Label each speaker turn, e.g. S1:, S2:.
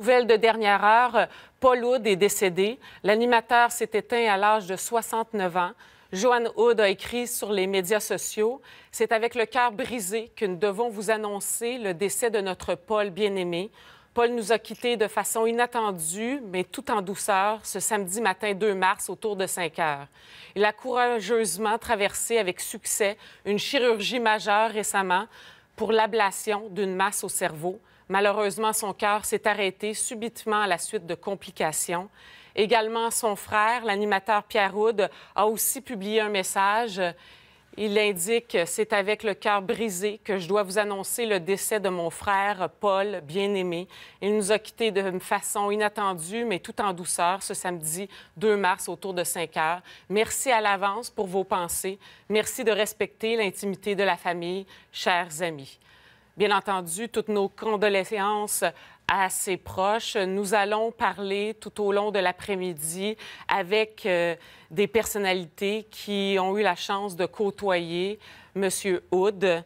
S1: Nouvelle de dernière heure, Paul Hood est décédé. L'animateur s'est éteint à l'âge de 69 ans. Joanne Hood a écrit sur les médias sociaux C'est avec le cœur brisé que nous devons vous annoncer le décès de notre Paul bien-aimé. Paul nous a quittés de façon inattendue, mais tout en douceur, ce samedi matin 2 mars autour de 5 heures. Il a courageusement traversé avec succès une chirurgie majeure récemment pour l'ablation d'une masse au cerveau. Malheureusement, son cœur s'est arrêté subitement à la suite de complications. Également, son frère, l'animateur Pierre Houd, a aussi publié un message. Il indique C'est avec le cœur brisé que je dois vous annoncer le décès de mon frère Paul, bien-aimé. Il nous a quittés de façon inattendue, mais tout en douceur, ce samedi 2 mars autour de 5 heures. Merci à l'avance pour vos pensées. Merci de respecter l'intimité de la famille, chers amis. Bien entendu, toutes nos condoléances à ses proches. Nous allons parler tout au long de l'après-midi avec euh, des personnalités qui ont eu la chance de côtoyer M. Hood,